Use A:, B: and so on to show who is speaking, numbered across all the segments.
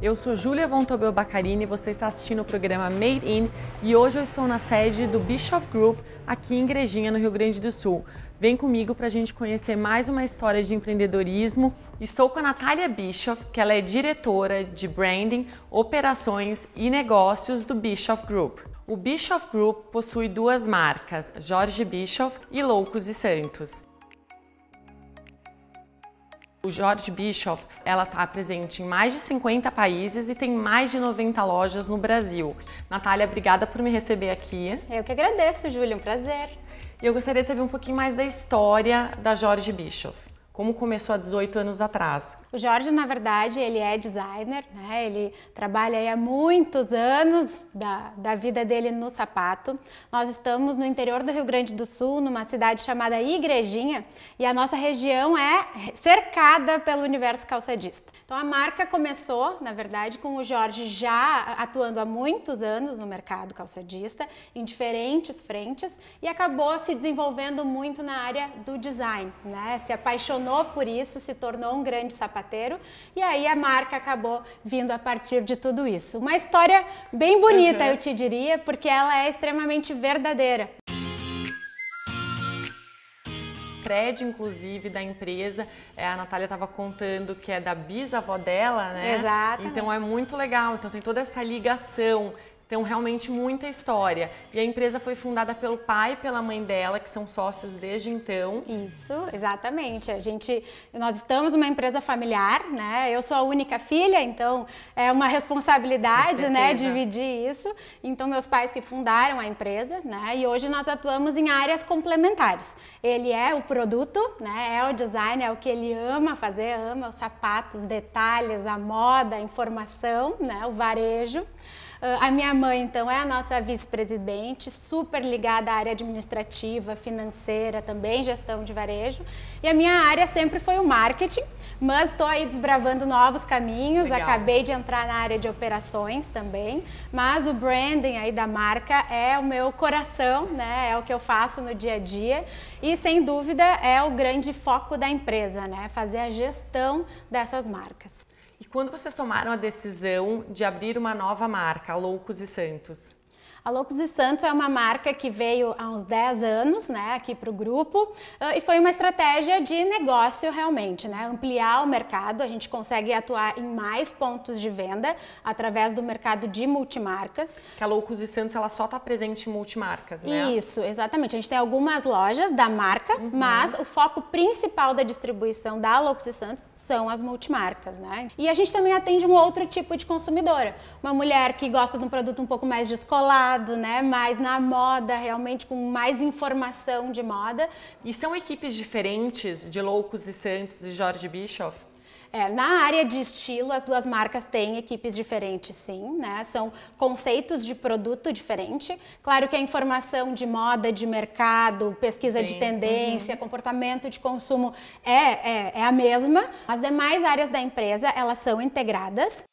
A: Eu sou Júlia Von Tobel Bacarini, você está assistindo o programa Made In e hoje eu estou na sede do Bischoff Group aqui em Igrejinha, no Rio Grande do Sul. Vem comigo para a gente conhecer mais uma história de empreendedorismo Estou com a Natália Bischoff, que ela é diretora de Branding, Operações e Negócios do Bischoff Group. O Bischoff Group possui duas marcas, Jorge Bischoff e Loucos e Santos. O Jorge Bischoff, está presente em mais de 50 países e tem mais de 90 lojas no Brasil. Natália, obrigada por me receber aqui. Eu que agradeço, Júlia, um prazer. E eu gostaria de saber um pouquinho mais da história da Jorge Bischoff. Como começou há 18 anos atrás?
B: O Jorge, na verdade, ele é designer, né? Ele trabalha há muitos anos da, da vida dele no sapato. Nós estamos no interior do Rio Grande do Sul, numa cidade chamada Igrejinha, e a nossa região é cercada pelo universo calçadista. Então a marca começou, na verdade, com o Jorge já atuando há muitos anos no mercado calçadista, em diferentes frentes, e acabou se desenvolvendo muito na área do design, né? Se apaixonou apaixonou por isso, se tornou um grande sapateiro e aí a marca acabou vindo a partir de tudo isso. Uma história bem bonita, uhum. eu te diria, porque ela é extremamente verdadeira.
A: prédio, inclusive, da empresa. É, a Natália estava contando que é da bisavó dela, né? Exato. Então é muito legal. Então tem toda essa ligação então, realmente muita história. E a empresa foi fundada pelo pai e pela mãe dela, que são sócios desde então. Isso, exatamente. A gente,
B: nós estamos numa empresa familiar, né? Eu sou a única filha, então é uma responsabilidade, né, dividir isso. Então, meus pais que fundaram a empresa, né? E hoje nós atuamos em áreas complementares. Ele é o produto, né? É o design, é o que ele ama fazer, ama os sapatos, detalhes, a moda, a informação, né? O varejo. Ah, a minha mãe, então, é a nossa vice-presidente, super ligada à área administrativa, financeira também, gestão de varejo. E a minha área sempre foi o marketing, mas estou aí desbravando novos caminhos. Legal. Acabei de entrar na área de operações também, mas o branding aí da marca é o meu coração, né? É o que eu faço no dia a dia e sem dúvida é o grande foco da empresa, né? Fazer a gestão dessas marcas.
A: Quando vocês tomaram a decisão de abrir uma nova marca, Loucos e Santos?
B: A Loucos e Santos é uma marca que veio há uns 10 anos né, aqui para o grupo e foi uma estratégia de negócio realmente, né, ampliar o mercado. A gente consegue atuar em mais pontos de venda através do mercado de multimarcas. Que a Loucos e Santos ela só está presente em multimarcas, né? Isso, exatamente. A gente tem algumas lojas da marca, uhum. mas o foco principal da distribuição da Loucos e Santos são as multimarcas, né? E a gente também atende um outro tipo de consumidora, uma mulher que gosta de um produto um pouco mais descolado lado, né? Mas na moda, realmente com mais informação de moda.
A: E são equipes diferentes de Loucos e Santos e Jorge Bischoff?
B: É, na área de estilo, as duas marcas têm equipes diferentes, sim, né? São conceitos de produto diferente. Claro que a informação de moda, de mercado, pesquisa sim. de tendência, uhum. comportamento de consumo é, é, é a mesma. As demais áreas da empresa, elas são integradas.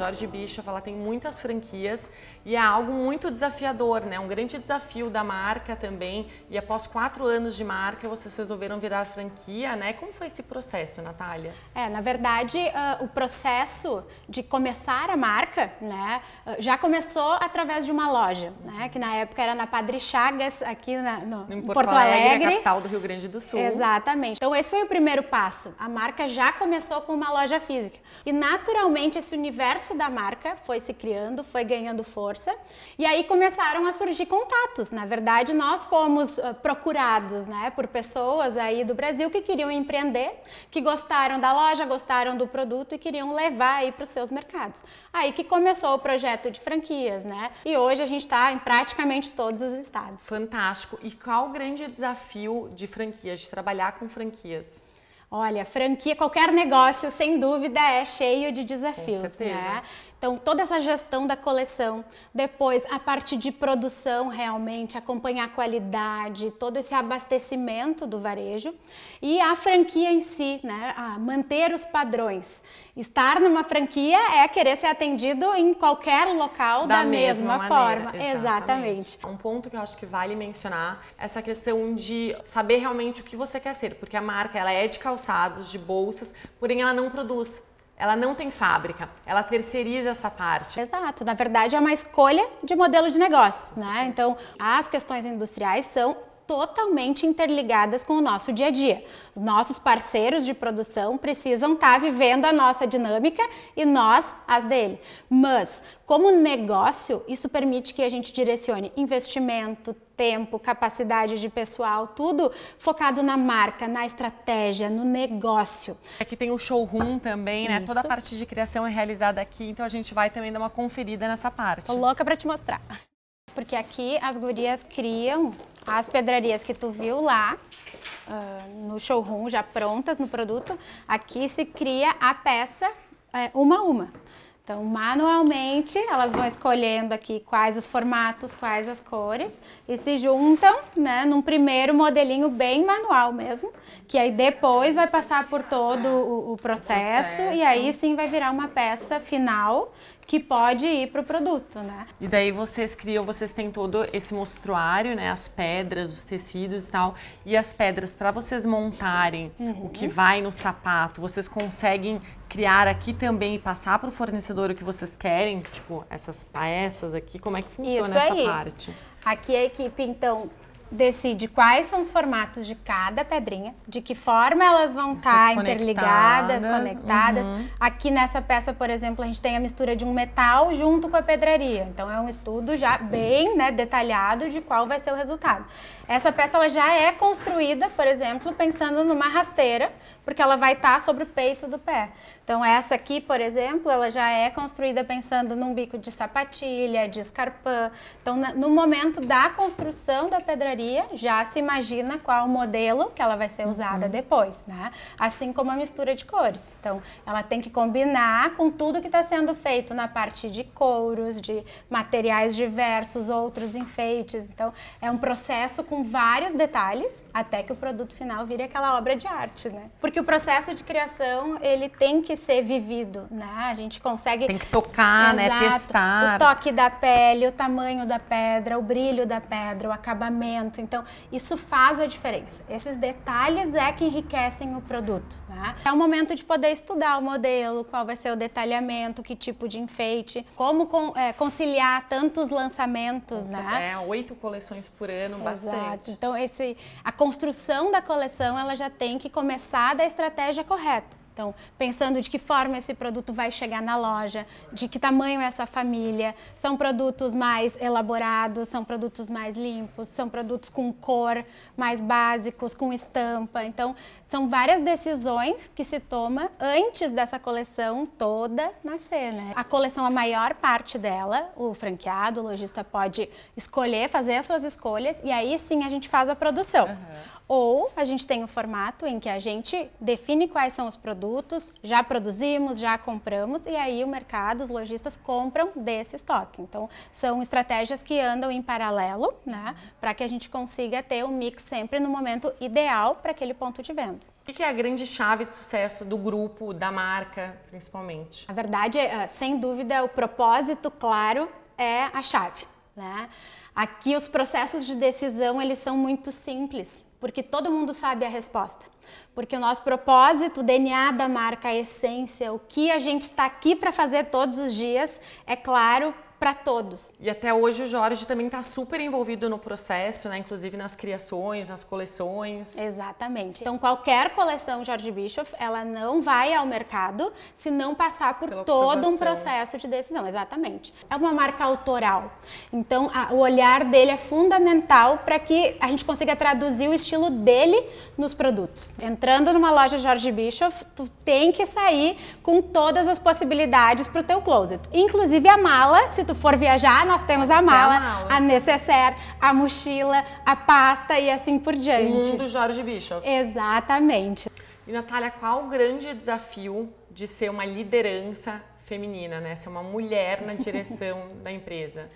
A: Jorge Bicha, ela tem muitas franquias e é algo muito desafiador, né? Um grande desafio da marca também. E após quatro anos de marca, vocês resolveram virar franquia, né? Como foi esse processo, Natália?
B: É, na verdade, uh, o processo de começar a marca, né? Uh, já começou através de uma loja, né? Que na época era na Padre
A: Chagas,
B: aqui na, no, em
A: Porto, Porto Alegre. Alegre. capital do Rio Grande do Sul.
B: Exatamente. Então esse foi o primeiro passo. A marca já começou com uma loja física. E naturalmente esse universo da marca foi se criando, foi ganhando força e aí começaram a surgir contatos. Na verdade, nós fomos ah, procurados, né, por pessoas aí do Brasil que queriam empreender, que gostaram da loja, gostaram do produto e queriam levar aí para os seus mercados. Aí que começou o projeto de franquias, né? E hoje a gente está em praticamente todos os estados.
A: Fantástico. E qual o grande desafio de franquias, de trabalhar com franquias?
B: Olha, franquia, qualquer negócio, sem dúvida, é cheio de desafios, né? Então, toda essa gestão da coleção, depois a parte de produção realmente, acompanhar a qualidade, todo esse abastecimento do varejo e a franquia em si, né? A manter os padrões. Estar numa franquia é querer ser atendido
A: em qualquer local da, da mesma, mesma forma. Exatamente. Exatamente. Um ponto que eu acho que vale mencionar é essa questão de saber realmente o que você quer ser, porque a marca ela é de calçados, de bolsas, porém ela não produz ela não tem fábrica, ela terceiriza
B: essa parte. Exato, na verdade é uma escolha de modelo de negócio, né? Então, as questões industriais são totalmente interligadas com o nosso dia a dia. Os nossos parceiros de produção precisam estar tá vivendo a nossa dinâmica e nós as dele. Mas, como negócio, isso permite que a gente direcione investimento, tempo, capacidade de pessoal, tudo focado na marca, na estratégia, no negócio. Aqui
A: é tem o showroom também, né? Isso. Toda a parte de criação é realizada aqui, então a gente vai também dar uma conferida nessa parte. Tô louca
B: para te mostrar. Porque aqui as gurias criam as pedrarias que tu viu lá, uh, no showroom, já prontas no produto. Aqui se cria a peça eh, uma a uma. Então, manualmente, elas vão escolhendo aqui quais os formatos, quais as cores e se juntam, né, num primeiro modelinho bem manual mesmo, que aí depois vai passar por todo o, o processo, processo, e aí sim vai virar uma peça final que pode ir para o produto, né?
A: E daí vocês criam, vocês têm todo esse mostruário, né? As pedras, os tecidos e tal. E as pedras, para vocês montarem uhum. o que uhum. vai no sapato, vocês conseguem criar aqui também e passar para o fornecedor o que vocês querem? Tipo, essas peças aqui, como é que funciona Isso essa parte?
B: Aqui é a equipe, então, decide quais são os formatos de cada pedrinha, de que forma elas vão estar é tá interligadas, conectadas. Uhum. Aqui nessa peça, por exemplo, a gente tem a mistura de um metal junto com a pedraria. Então é um estudo já bem né, detalhado de qual vai ser o resultado. Essa peça ela já é construída, por exemplo, pensando numa rasteira, porque ela vai estar tá sobre o peito do pé. Então essa aqui, por exemplo, ela já é construída pensando num bico de sapatilha, de escarpã. Então no momento da construção da pedraria, já se imagina qual o modelo que ela vai ser uhum. usada uhum. depois, né? Assim como a mistura de cores. Então ela tem que combinar com tudo que está sendo feito na parte de couros, de materiais diversos, outros enfeites. Então é um processo com vários detalhes até que o produto final vire aquela obra de arte, né? Porque o processo de criação, ele tem que ser vivido, né? A gente consegue... Tem que tocar, né? Exato. né? Testar. O toque da pele, o tamanho da pedra, o brilho da pedra, o acabamento. Então, isso faz a diferença. Esses detalhes é que enriquecem o produto, né? É o momento de poder estudar o modelo, qual vai ser o detalhamento, que tipo de enfeite, como é, conciliar tantos lançamentos, Nossa, né? É, oito coleções por ano, bastante. Exato. Exato. Então esse, a construção da coleção ela já tem que começar da estratégia correta. Então, pensando de que forma esse produto vai chegar na loja, de que tamanho é essa família, são produtos mais elaborados, são produtos mais limpos, são produtos com cor, mais básicos, com estampa. Então, são várias decisões que se toma antes dessa coleção toda nascer, né? A coleção, a maior parte dela, o franqueado, o lojista pode escolher, fazer as suas escolhas e aí sim a gente faz a produção. Uhum. Ou a gente tem o um formato em que a gente define quais são os produtos produtos, já produzimos, já compramos e aí o mercado, os lojistas compram desse estoque. Então, são estratégias que andam em paralelo, né, para que a gente consiga ter o um mix sempre no momento ideal para aquele ponto de venda. O que é a grande
A: chave de sucesso do grupo, da marca, principalmente? Na verdade,
B: eh, sem dúvida, o propósito claro é a chave. Né? Aqui os processos de decisão eles são muito simples, porque todo mundo sabe a resposta. Porque o nosso propósito,
A: o DNA da marca, a
B: essência, o que a gente está aqui para fazer todos os dias,
A: é claro para todos. E até hoje o Jorge também está super envolvido no processo, né? Inclusive nas criações, nas coleções. Exatamente. Então qualquer coleção Jorge
B: Bischoff, ela não vai ao mercado se não passar por Pela todo um processo de decisão. Exatamente. É uma marca autoral. Então a, o olhar dele é fundamental para que a gente consiga traduzir o estilo dele nos produtos. Entrando numa loja Jorge Bischoff, tu tem que sair com todas as possibilidades para o teu closet, inclusive a mala. Se tu for viajar, nós temos a mala, a, mala. a necessaire, a mochila, a pasta e assim por diante. O mundo Jorge
A: Bischoff. Exatamente. E Natália, qual o grande desafio de ser uma liderança feminina, né? Ser uma mulher na direção da empresa?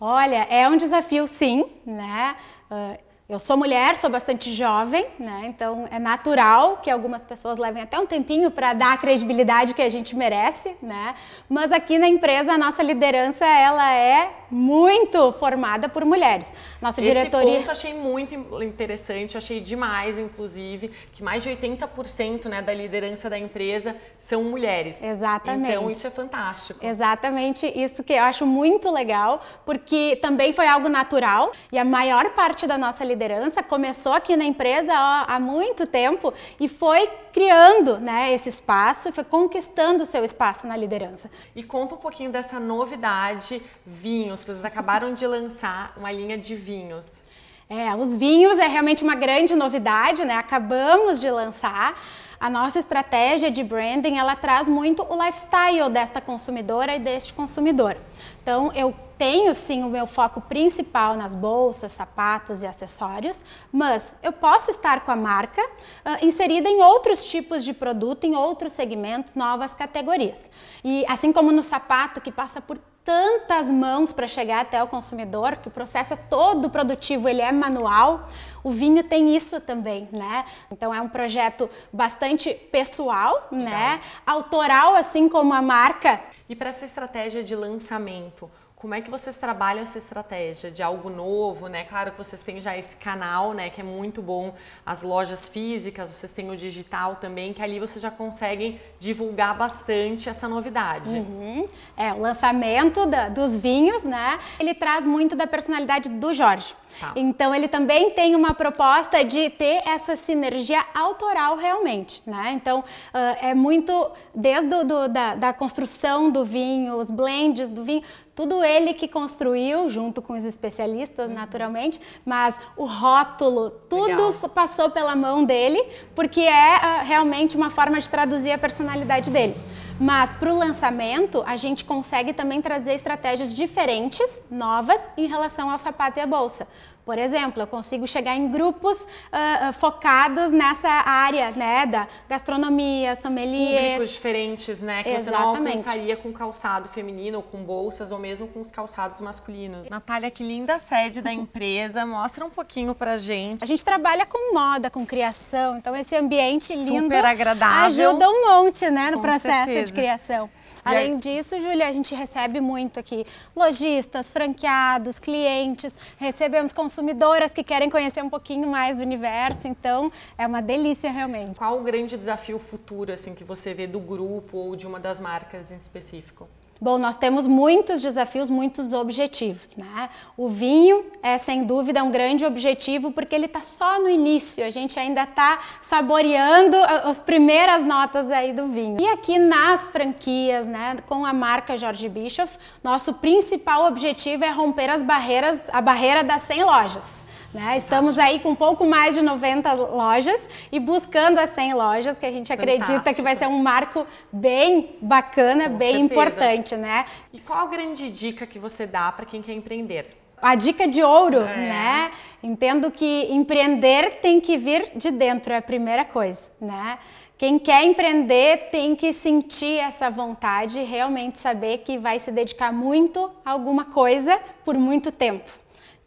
B: Olha, é um desafio sim, né? Ah, eu sou mulher, sou bastante jovem, né? Então é natural que algumas pessoas levem até um tempinho para dar a credibilidade que a gente merece, né? Mas aqui na empresa a nossa liderança ela é muito formada por mulheres. Nossa diretoria. Esse ponto
A: achei muito interessante, achei demais, inclusive, que mais de 80% né, da liderança da empresa são mulheres. Exatamente. Então isso é
B: fantástico. Exatamente, isso que eu acho muito legal, porque também foi algo natural e a maior parte da nossa liderança começou aqui na empresa ó, há muito tempo e foi criando né, esse espaço e foi conquistando seu espaço na liderança.
A: E conta um pouquinho dessa novidade vinhos, que vocês acabaram de lançar uma linha de vinhos.
B: É, os vinhos é realmente uma grande novidade, né? Acabamos de lançar a nossa estratégia de branding, ela traz muito o lifestyle desta consumidora e deste consumidor. Então, eu tenho sim o meu foco principal nas bolsas, sapatos e acessórios, mas eu posso estar com a marca uh, inserida em outros tipos de produto, em outros segmentos, novas categorias. E assim como no sapato que passa por tantas mãos para chegar até o consumidor, que o processo é todo produtivo, ele é manual. O vinho tem isso também, né? Então é um projeto bastante pessoal, né? Legal. né? Autoral, assim como a marca.
A: E para essa estratégia de lançamento, como é que vocês trabalham essa estratégia de algo novo, né? Claro que vocês têm já esse canal, né, que é muito bom, as lojas físicas, vocês têm o digital também, que ali vocês já conseguem divulgar bastante essa novidade. Uhum. É, o
B: lançamento da, dos vinhos, né? Ele traz muito da personalidade do Jorge. Tá. Então ele também tem uma proposta de ter essa sinergia autoral realmente, né? Então uh, é muito desde do, do, da, da construção do vinho, os blends do vinho, tudo ele que construiu, junto com os especialistas, uhum. naturalmente, mas o rótulo, tudo Legal. passou pela mão dele, porque é uh, realmente uma forma de traduzir a personalidade dele. Mas para o lançamento, a gente consegue também trazer estratégias diferentes, novas, em relação ao sapato e à bolsa. Por exemplo, eu consigo chegar em grupos uh, uh, focados nessa área né, da gastronomia, sommelier. Públicos
A: diferentes, né? Que Exatamente. você não alcançaria com calçado feminino, ou com bolsas, ou mesmo com os calçados masculinos. Natália, que linda sede da empresa. Mostra um pouquinho pra gente. A
B: gente trabalha com moda, com criação, então esse ambiente lindo Super agradável. ajuda um monte né, no com processo certeza. de criação. Além aí... disso, Júlia, a gente recebe muito aqui lojistas, franqueados, clientes, recebemos consumidoras que querem conhecer um pouquinho mais do universo, então é uma delícia realmente. Qual
A: o grande desafio futuro assim que você vê do grupo ou de uma das marcas em específico?
B: Bom, nós temos muitos desafios, muitos objetivos, né? O vinho é sem dúvida um grande objetivo porque ele está só no início, a gente ainda está saboreando ah, as primeiras notas aí do vinho. E aqui nas franquias, né, com a marca Jorge Bischoff, nosso principal objetivo é romper as barreiras, a barreira das 100 lojas. Né? Estamos aí com pouco mais de 90 lojas e buscando as 100 lojas, que a gente Fantástico. acredita que vai ser um marco bem bacana, com bem certeza. importante, né?
A: E qual a grande dica que você dá para quem quer empreender?
B: a dica de ouro, é. né? Entendo que empreender tem que vir de dentro, é a primeira coisa, né? Quem quer empreender tem que sentir essa vontade, realmente saber que vai se dedicar muito a alguma coisa por muito tempo.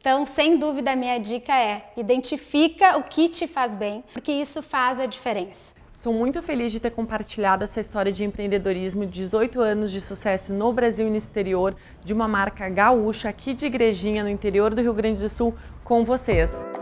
B: Então, sem dúvida, a minha dica
A: é: identifica o que te faz bem, porque isso faz a diferença. Estou muito feliz de ter compartilhado essa história de empreendedorismo, 18 anos de sucesso no Brasil e no exterior, de uma marca gaúcha aqui de Igrejinha, no interior do Rio Grande do Sul, com vocês.